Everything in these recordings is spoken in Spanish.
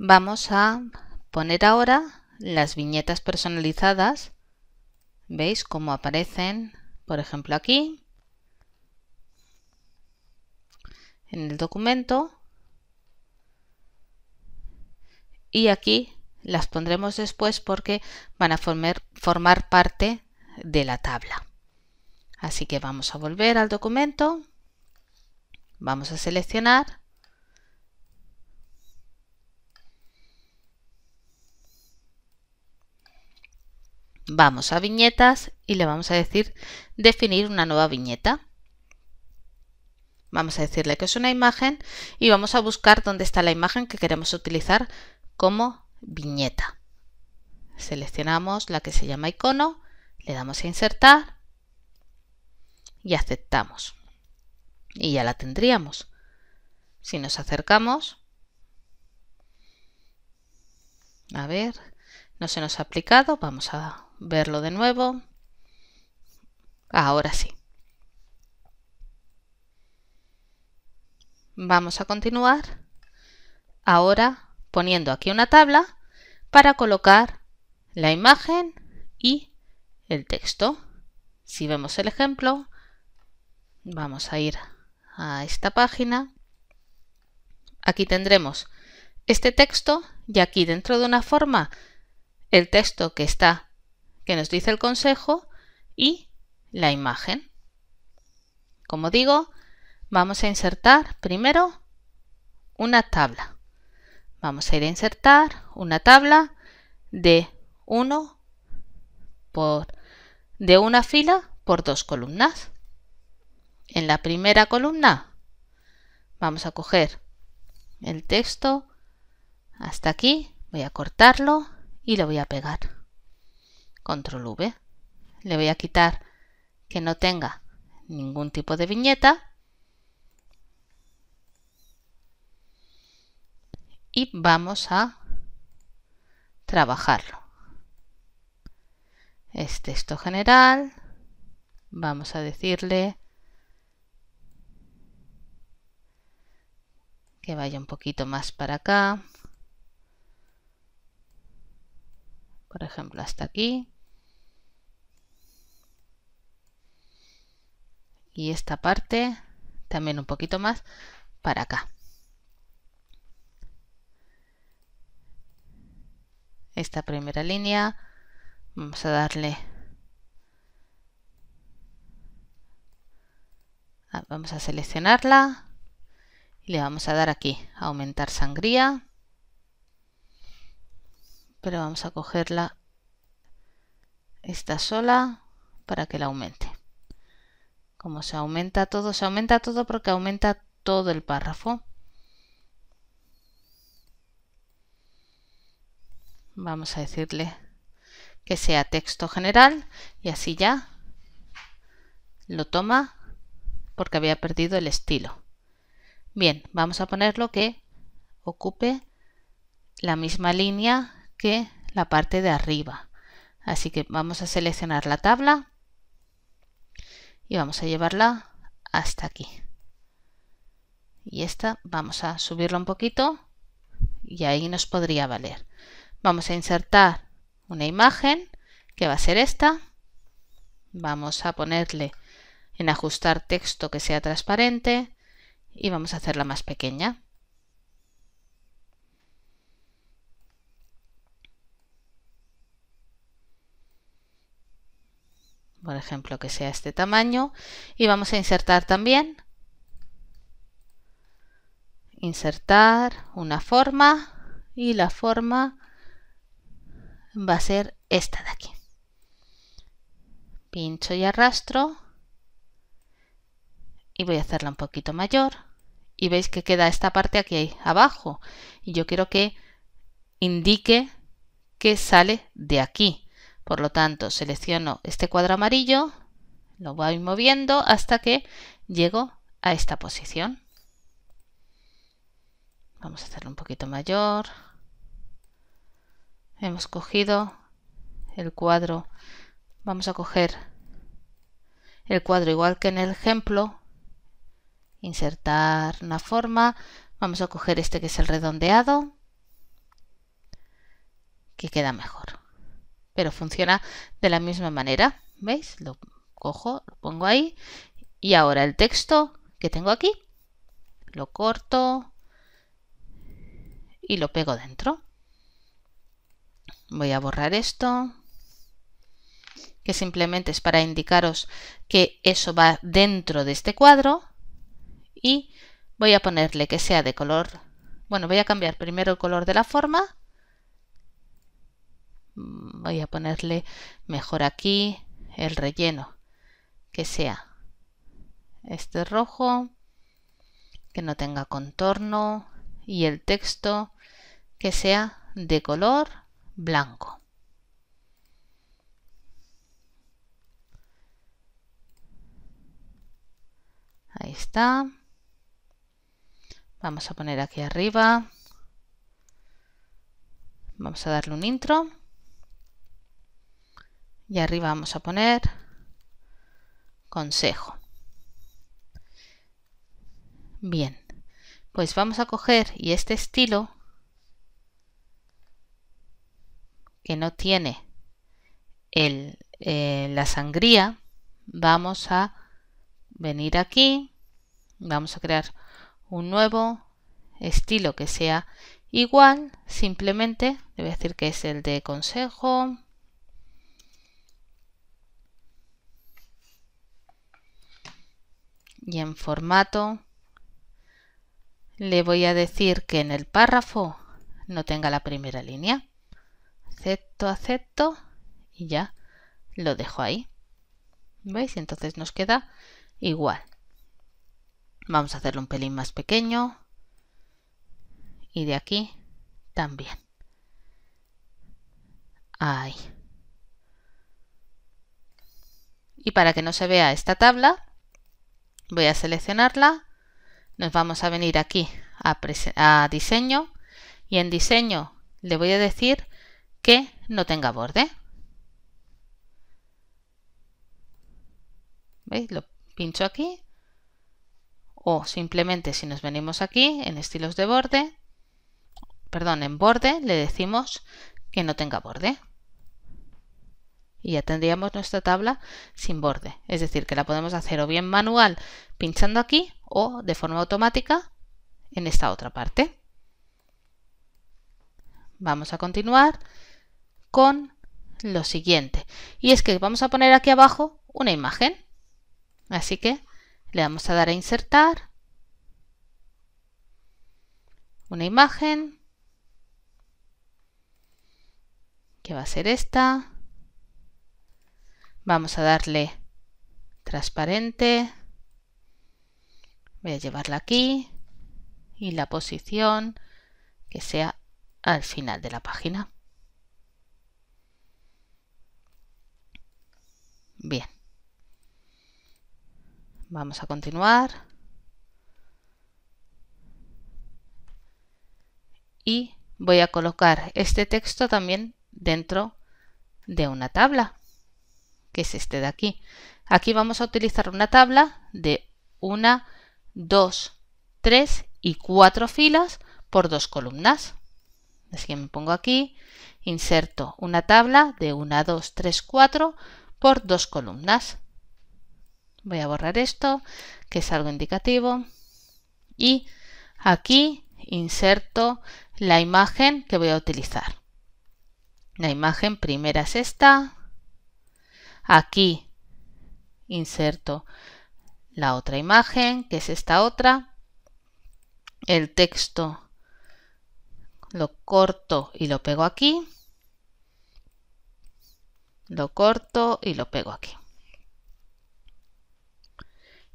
Vamos a poner ahora las viñetas personalizadas. ¿Veis cómo aparecen? Por ejemplo aquí, en el documento. Y aquí las pondremos después porque van a formar, parte de la tabla. Así que vamos a volver al documento. Vamos a seleccionar Vamos a viñetas y le vamos a decir definir una nueva viñeta. Vamos a decirle que es una imagen y vamos a buscar dónde está la imagen que queremos utilizar como viñeta. Seleccionamos la que se llama icono, le damos a insertar y aceptamos. Y ya la tendríamos. Si nos acercamos, a ver, no se nos ha aplicado, vamos a verlo de nuevo. Ahora sí. Vamos a continuar ahora poniendo aquí una tabla para colocar la imagen y el texto. Si vemos el ejemplo, vamos a ir a esta página. Aquí tendremos este texto y aquí dentro de una forma el texto que está que nos dice el consejo y la imagen. Como digo, vamos a insertar primero una tabla. Vamos a ir a insertar una tabla de 1 por de una fila por dos columnas. En la primera columna vamos a coger el texto hasta aquí, voy a cortarlo y lo voy a pegar control V. Le voy a quitar que no tenga ningún tipo de viñeta. Y vamos a trabajarlo. Este es texto general. Vamos a decirle que vaya un poquito más para acá. Por ejemplo, hasta aquí. y esta parte también un poquito más para acá. Esta primera línea vamos a darle ah, vamos a seleccionarla y le vamos a dar aquí aumentar sangría pero vamos a cogerla esta sola para que la aumente como se aumenta todo, se aumenta todo porque aumenta todo el párrafo. Vamos a decirle que sea texto general y así ya lo toma porque había perdido el estilo. Bien, vamos a ponerlo que ocupe la misma línea que la parte de arriba. Así que vamos a seleccionar la tabla y vamos a llevarla hasta aquí. Y esta vamos a subirla un poquito y ahí nos podría valer. Vamos a insertar una imagen que va a ser esta. Vamos a ponerle en ajustar texto que sea transparente y vamos a hacerla más pequeña. por ejemplo que sea este tamaño y vamos a insertar también insertar una forma y la forma va a ser esta de aquí pincho y arrastro y voy a hacerla un poquito mayor y veis que queda esta parte aquí abajo y yo quiero que indique que sale de aquí por lo tanto, selecciono este cuadro amarillo, lo voy moviendo hasta que llego a esta posición. Vamos a hacerlo un poquito mayor. Hemos cogido el cuadro. Vamos a coger el cuadro igual que en el ejemplo. Insertar una forma. Vamos a coger este que es el redondeado. Que queda mejor pero funciona de la misma manera. ¿Veis? Lo cojo, lo pongo ahí y ahora el texto que tengo aquí lo corto y lo pego dentro. Voy a borrar esto, que simplemente es para indicaros que eso va dentro de este cuadro y voy a ponerle que sea de color, bueno voy a cambiar primero el color de la forma voy a ponerle mejor aquí el relleno que sea este rojo que no tenga contorno y el texto que sea de color blanco ahí está vamos a poner aquí arriba vamos a darle un intro y arriba vamos a poner consejo. Bien, pues vamos a coger y este estilo que no tiene el, eh, la sangría, vamos a venir aquí, vamos a crear un nuevo estilo que sea igual, simplemente, le decir que es el de consejo, y en formato le voy a decir que en el párrafo no tenga la primera línea. Acepto, acepto y ya lo dejo ahí. ¿Veis? Entonces nos queda igual. Vamos a hacerlo un pelín más pequeño y de aquí también. Ahí. Y para que no se vea esta tabla, Voy a seleccionarla. Nos vamos a venir aquí a, diseño y en diseño le voy a decir que no tenga borde. ¿Veis? Lo pincho aquí. O simplemente si nos venimos aquí en estilos de borde, perdón, en borde le decimos que no tenga borde y ya tendríamos nuestra tabla sin borde. Es decir, que la podemos hacer o bien manual pinchando aquí o de forma automática en esta otra parte. Vamos a continuar con lo siguiente. Y es que vamos a poner aquí abajo una imagen. Así que le vamos a dar a insertar. Una imagen. Que va a ser esta. Vamos a darle transparente. Voy a llevarla aquí y la posición que sea al final de la página. Bien. Vamos a continuar. Y voy a colocar este texto también dentro de una tabla que es este de aquí. Aquí vamos a utilizar una tabla de 1, 2, 3 y 4 filas por dos columnas. Así que me pongo aquí, inserto una tabla de 1, 2, 3, 4 por dos columnas. Voy a borrar esto, que es algo indicativo. Y aquí inserto la imagen que voy a utilizar. La imagen primera es esta, Aquí inserto la otra imagen, que es esta otra. El texto lo corto y lo pego aquí. Lo corto y lo pego aquí.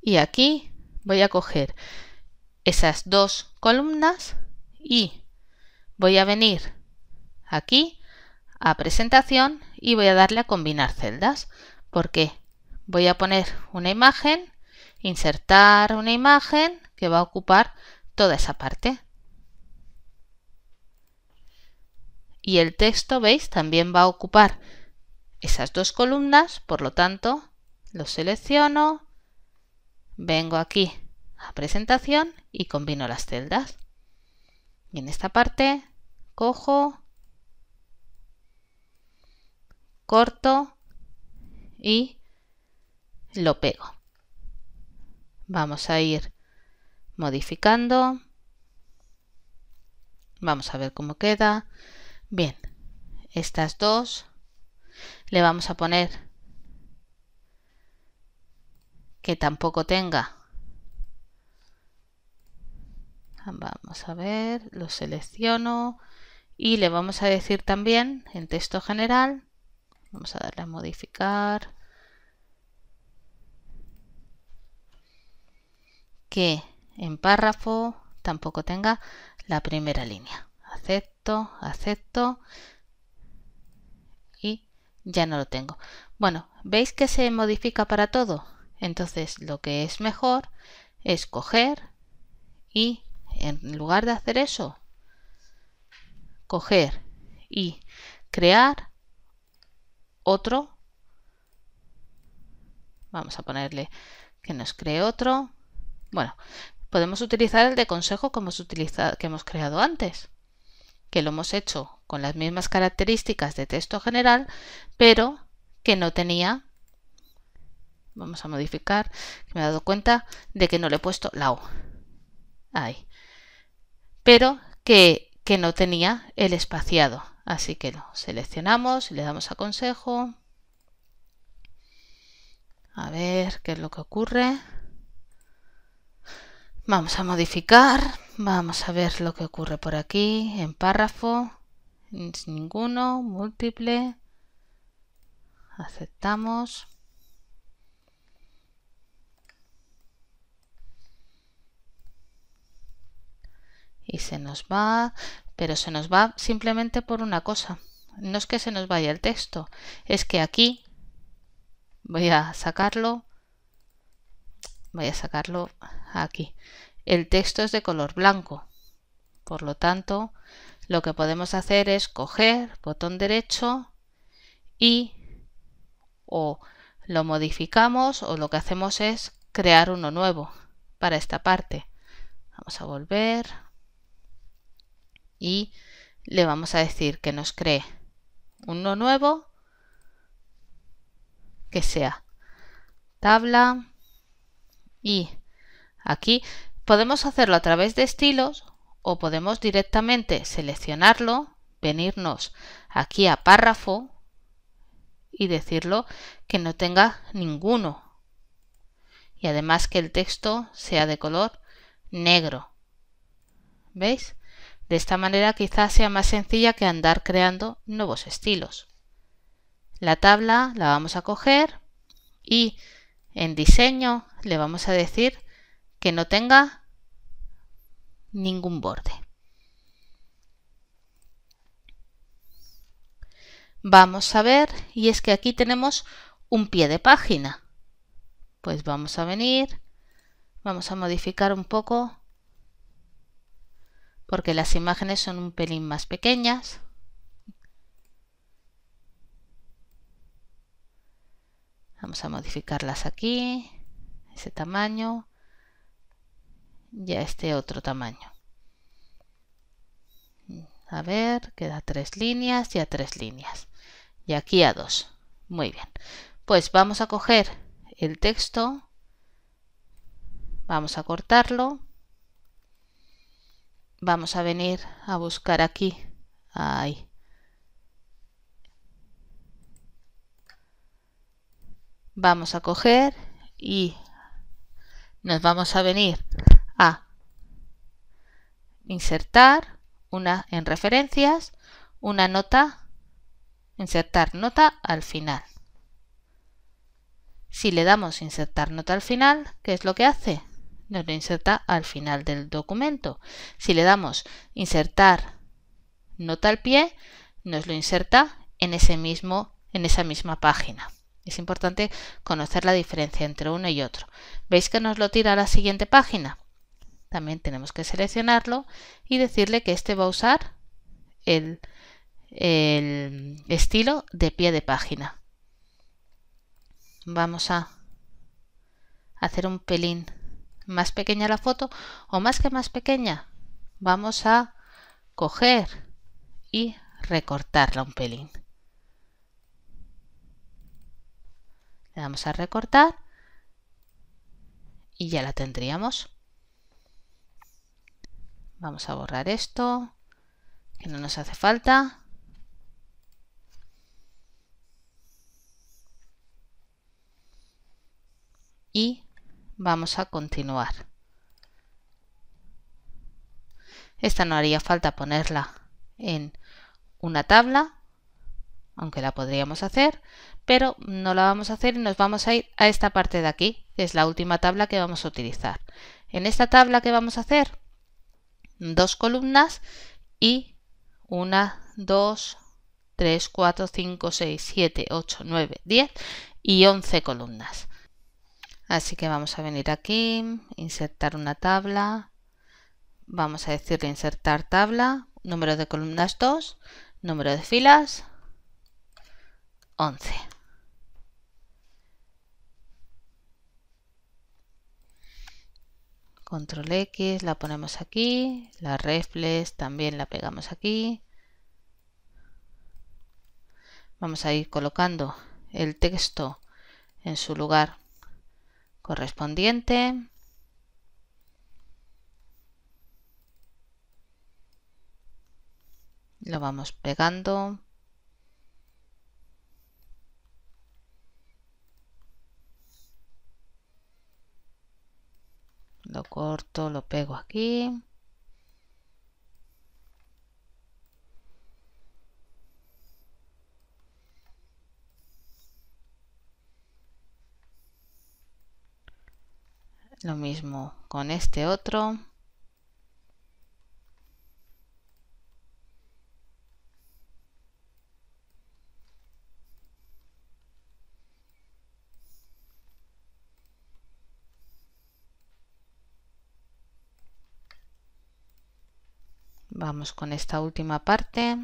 Y aquí voy a coger esas dos columnas y voy a venir aquí a presentación y voy a darle a combinar celdas. porque Voy a poner una imagen, insertar una imagen que va a ocupar toda esa parte. Y el texto, veis, también va a ocupar esas dos columnas, por lo tanto, lo selecciono, vengo aquí a presentación y combino las celdas. Y en esta parte cojo corto y lo pego. Vamos a ir modificando. Vamos a ver cómo queda. Bien, estas dos le vamos a poner que tampoco tenga. Vamos a ver, lo selecciono y le vamos a decir también en texto general Vamos a darle a modificar. Que en párrafo tampoco tenga la primera línea. Acepto, acepto y ya no lo tengo. Bueno, ¿veis que se modifica para todo? Entonces lo que es mejor es coger y en lugar de hacer eso, coger y crear otro. Vamos a ponerle que nos cree otro. Bueno, podemos utilizar el de consejo que hemos, que hemos creado antes, que lo hemos hecho con las mismas características de texto general, pero que no tenía vamos a modificar, me he dado cuenta de que no le he puesto la O. Ahí. Pero que, que no tenía el espaciado. Así que lo seleccionamos, y le damos a consejo. A ver qué es lo que ocurre. Vamos a modificar. Vamos a ver lo que ocurre por aquí. En párrafo. Ninguno. Múltiple. Aceptamos. Y se nos va pero se nos va simplemente por una cosa. No es que se nos vaya el texto, es que aquí voy a sacarlo, voy a sacarlo aquí. El texto es de color blanco, por lo tanto lo que podemos hacer es coger botón derecho y o lo modificamos o lo que hacemos es crear uno nuevo para esta parte. Vamos a volver, y le vamos a decir que nos cree uno nuevo que sea tabla y aquí podemos hacerlo a través de estilos o podemos directamente seleccionarlo, venirnos aquí a párrafo y decirlo que no tenga ninguno y además que el texto sea de color negro. ¿Veis? De esta manera quizás sea más sencilla que andar creando nuevos estilos. La tabla la vamos a coger y en diseño le vamos a decir que no tenga ningún borde. Vamos a ver, y es que aquí tenemos un pie de página. Pues vamos a venir, vamos a modificar un poco porque las imágenes son un pelín más pequeñas. Vamos a modificarlas aquí, ese tamaño y a este otro tamaño. A ver, queda tres líneas y a tres líneas. Y aquí a dos. Muy bien. Pues vamos a coger el texto, vamos a cortarlo Vamos a venir a buscar aquí. Vamos a coger y nos vamos a venir a insertar una en referencias, una nota, insertar nota al final. Si le damos insertar nota al final, ¿qué es lo que hace? nos lo inserta al final del documento. Si le damos insertar nota al pie, nos lo inserta en, ese mismo, en esa misma página. Es importante conocer la diferencia entre uno y otro. ¿Veis que nos lo tira a la siguiente página? También tenemos que seleccionarlo y decirle que este va a usar el estilo de pie de página. Vamos a hacer un pelín más pequeña la foto o más que más pequeña, vamos a coger y recortarla un pelín. Le damos a recortar y ya la tendríamos. Vamos a borrar esto, que no nos hace falta. Y vamos a continuar. Esta no haría falta ponerla en una tabla, aunque la podríamos hacer, pero no la vamos a hacer y nos vamos a ir a esta parte de aquí, que es la última tabla que vamos a utilizar. En esta tabla que vamos a hacer, dos columnas y una, dos, tres, cuatro, cinco, seis, siete, ocho, nueve, diez y once columnas. Así que vamos a venir aquí, insertar una tabla, vamos a decirle insertar tabla, número de columnas 2, número de filas 11. Control X, la ponemos aquí, la reflex también la pegamos aquí. Vamos a ir colocando el texto en su lugar correspondiente. Lo vamos pegando. Lo corto, lo pego aquí. Lo mismo con este otro. Vamos con esta última parte.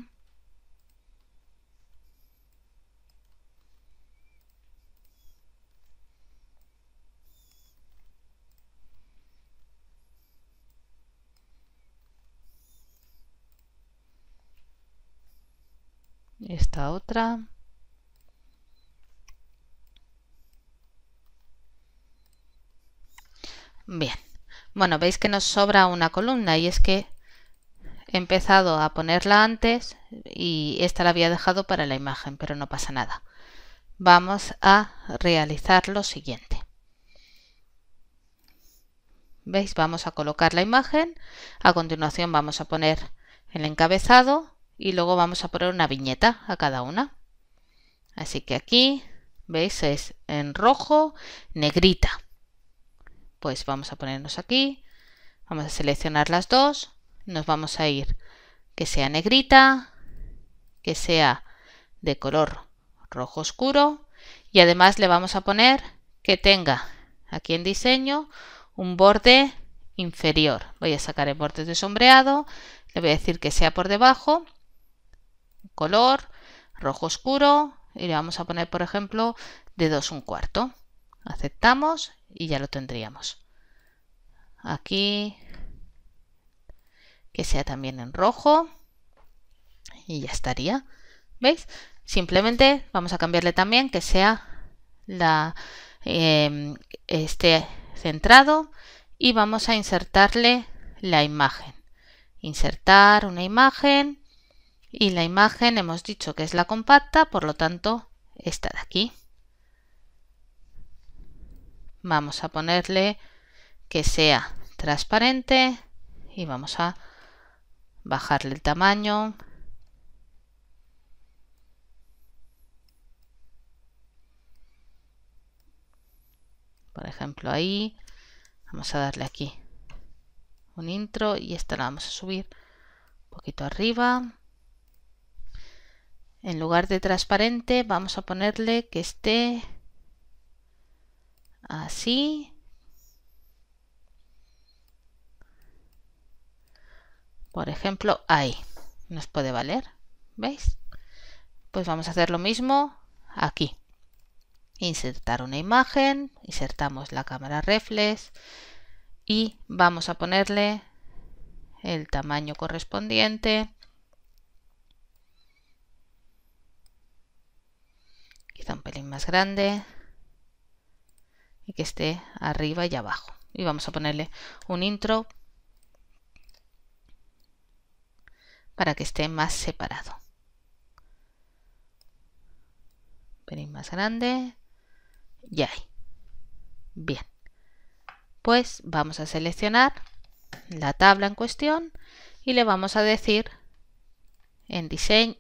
esta otra. Bien. Bueno, veis que nos sobra una columna y es que he empezado a ponerla antes y esta la había dejado para la imagen, pero no pasa nada. Vamos a realizar lo siguiente. ¿Veis? Vamos a colocar la imagen. A continuación vamos a poner el encabezado y luego vamos a poner una viñeta a cada una. Así que aquí, ¿veis? Es en rojo, negrita. Pues vamos a ponernos aquí, vamos a seleccionar las dos, nos vamos a ir que sea negrita, que sea de color rojo oscuro y además le vamos a poner que tenga aquí en diseño un borde inferior. Voy a sacar el borde de sombreado, le voy a decir que sea por debajo color rojo oscuro y le vamos a poner, por ejemplo, de 2 un cuarto. Aceptamos y ya lo tendríamos. Aquí, que sea también en rojo y ya estaría. ¿Veis? Simplemente vamos a cambiarle también que sea la, eh, em, esté centrado y vamos a insertarle la imagen. Insertar una imagen y la imagen hemos dicho que es la compacta, por lo tanto, esta de aquí. Vamos a ponerle que sea transparente y vamos a bajarle el tamaño. Por ejemplo, ahí. Vamos a darle aquí un intro y esta la vamos a subir un poquito arriba. En lugar de transparente vamos a ponerle que esté así. Por ejemplo, ahí. Nos puede valer. ¿Veis? Pues vamos a hacer lo mismo aquí. Insertar una imagen, insertamos la cámara reflex y vamos a ponerle el tamaño correspondiente un pelín más grande y que esté arriba y abajo. Y vamos a ponerle un intro para que esté más separado. Un pelín más grande y ahí. Bien. Pues vamos a seleccionar la tabla en cuestión y le vamos a decir en,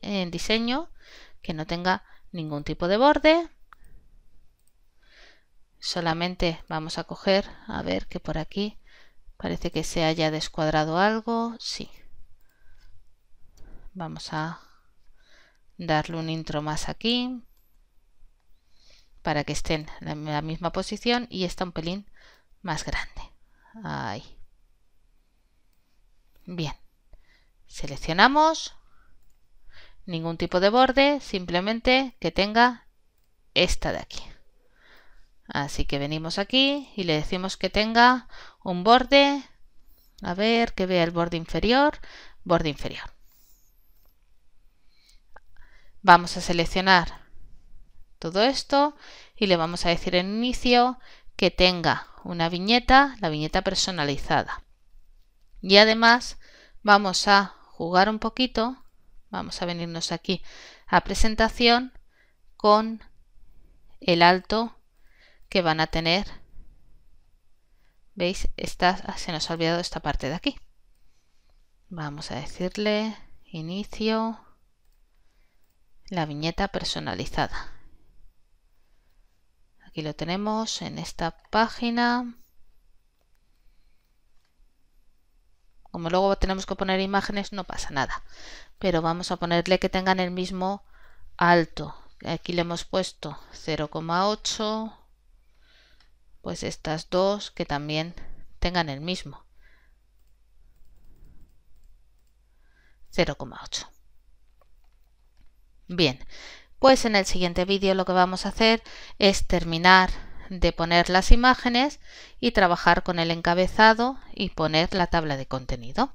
en diseño que no tenga ningún tipo de borde. Solamente vamos a coger, a ver que por aquí parece que se haya descuadrado algo. Sí. Vamos a darle un intro más aquí para que estén en la misma posición y está un pelín más grande. Ahí. Bien. Seleccionamos, ningún tipo de borde, simplemente que tenga esta de aquí. Así que venimos aquí y le decimos que tenga un borde, a ver, que vea el borde inferior, borde inferior. Vamos a seleccionar todo esto y le vamos a decir en inicio que tenga una viñeta, la viñeta personalizada. Y además vamos a jugar un poquito Vamos a venirnos aquí a presentación con el alto que van a tener. ¿Veis? Ah, se nos ha olvidado esta parte de aquí. Vamos a decirle inicio la viñeta personalizada. Aquí lo tenemos en esta página. Como luego tenemos que poner imágenes, no pasa nada. Pero vamos a ponerle que tengan el mismo alto. Aquí le hemos puesto 0,8. Pues estas dos que también tengan el mismo. 0,8. Bien, pues en el siguiente vídeo lo que vamos a hacer es terminar de poner las imágenes y trabajar con el encabezado y poner la tabla de contenido.